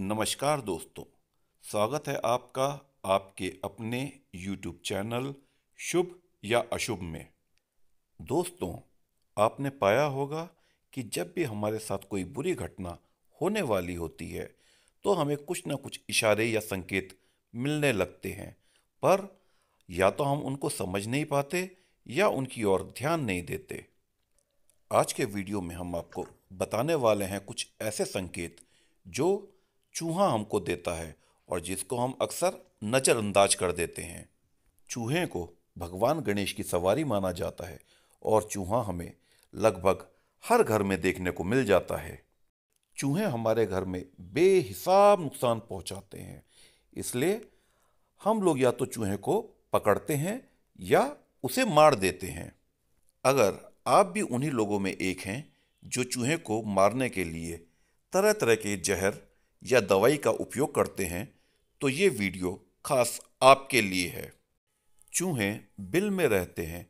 नमस्कार दोस्तों स्वागत है आपका आपके अपने YouTube चैनल शुभ या अशुभ में दोस्तों आपने पाया होगा कि जब भी हमारे साथ कोई बुरी घटना होने वाली होती है तो हमें कुछ ना कुछ इशारे या संकेत मिलने लगते हैं पर या तो हम उनको समझ नहीं पाते या उनकी ओर ध्यान नहीं देते आज के वीडियो में हम आपको बताने वाले हैं कुछ ऐसे संकेत जो चूहा हमको देता है और जिसको हम अक्सर नज़रअंदाज कर देते हैं चूहे को भगवान गणेश की सवारी माना जाता है और चूहा हमें लगभग हर घर में देखने को मिल जाता है चूहे हमारे घर में बेहिसाब नुकसान पहुंचाते हैं इसलिए हम लोग या तो चूहे को पकड़ते हैं या उसे मार देते हैं अगर आप भी उन्हीं लोगों में एक हैं जो चूहे को मारने के लिए तरह तरह के जहर या दवाई का उपयोग करते हैं तो ये वीडियो खास आपके लिए है चूहे बिल में रहते हैं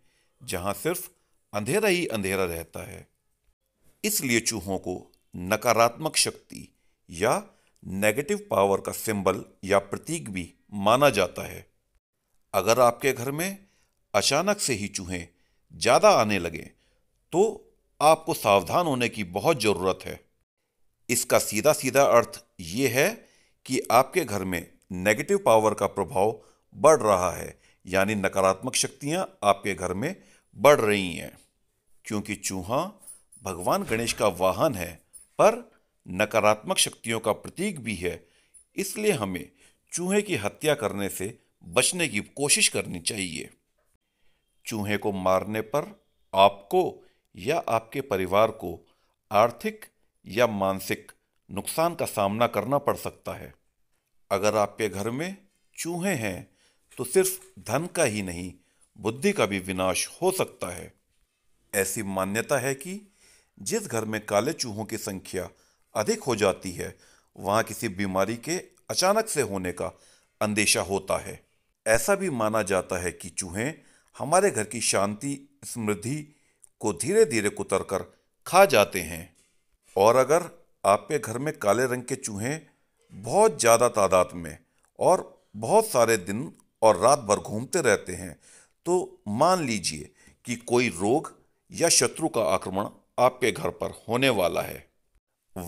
जहाँ सिर्फ अंधेरा ही अंधेरा रहता है इसलिए चूहों को नकारात्मक शक्ति या नेगेटिव पावर का सिंबल या प्रतीक भी माना जाता है अगर आपके घर में अचानक से ही चूहे ज़्यादा आने लगे तो आपको सावधान होने की बहुत ज़रूरत है इसका सीधा सीधा अर्थ ये है कि आपके घर में नेगेटिव पावर का प्रभाव बढ़ रहा है यानी नकारात्मक शक्तियाँ आपके घर में बढ़ रही हैं क्योंकि चूहा भगवान गणेश का वाहन है पर नकारात्मक शक्तियों का प्रतीक भी है इसलिए हमें चूहे की हत्या करने से बचने की कोशिश करनी चाहिए चूहे को मारने पर आपको या आपके परिवार को आर्थिक या मानसिक नुकसान का सामना करना पड़ सकता है अगर आपके घर में चूहे हैं तो सिर्फ धन का ही नहीं बुद्धि का भी विनाश हो सकता है ऐसी मान्यता है कि जिस घर में काले चूहों की संख्या अधिक हो जाती है वहाँ किसी बीमारी के अचानक से होने का अंदेशा होता है ऐसा भी माना जाता है कि चूहे हमारे घर की शांति समृद्धि को धीरे धीरे कुतर कर खा जाते हैं और अगर आपके घर में काले रंग के चूहे बहुत ज़्यादा तादाद में और बहुत सारे दिन और रात भर घूमते रहते हैं तो मान लीजिए कि कोई रोग या शत्रु का आक्रमण आपके घर पर होने वाला है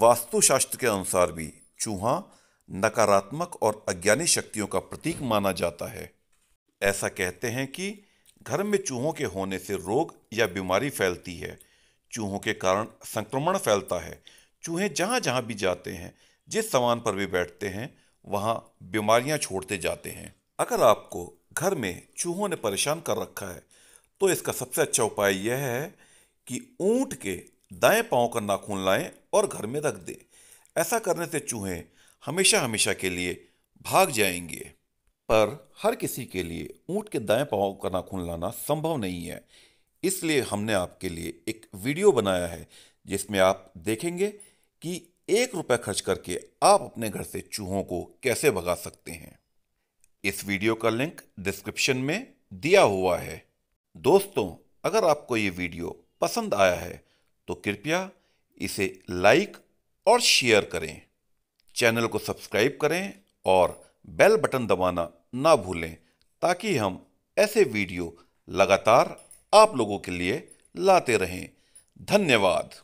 वास्तुशास्त्र के अनुसार भी चूहा नकारात्मक और अज्ञानी शक्तियों का प्रतीक माना जाता है ऐसा कहते हैं कि घर में चूहों के होने से रोग या बीमारी फैलती है चूहों के कारण संक्रमण फैलता है चूहे जहाँ जहाँ भी जाते हैं जिस सामान पर भी बैठते हैं वहाँ बीमारियाँ छोड़ते जाते हैं अगर आपको घर में चूहों ने परेशान कर रखा है तो इसका सबसे अच्छा उपाय यह है कि ऊँट के दाएं पाँव का नाखून लाएं और घर में रख दें ऐसा करने से चूहे हमेशा हमेशा के लिए भाग जाएंगे पर हर किसी के लिए ऊँट के दाएं पाँव का नाखून लाना संभव नहीं है इसलिए हमने आपके लिए एक वीडियो बनाया है जिसमें आप देखेंगे कि एक रुपये खर्च करके आप अपने घर से चूहों को कैसे भगा सकते हैं इस वीडियो का लिंक डिस्क्रिप्शन में दिया हुआ है दोस्तों अगर आपको ये वीडियो पसंद आया है तो कृपया इसे लाइक और शेयर करें चैनल को सब्सक्राइब करें और बेल बटन दबाना ना भूलें ताकि हम ऐसे वीडियो लगातार आप लोगों के लिए लाते रहें धन्यवाद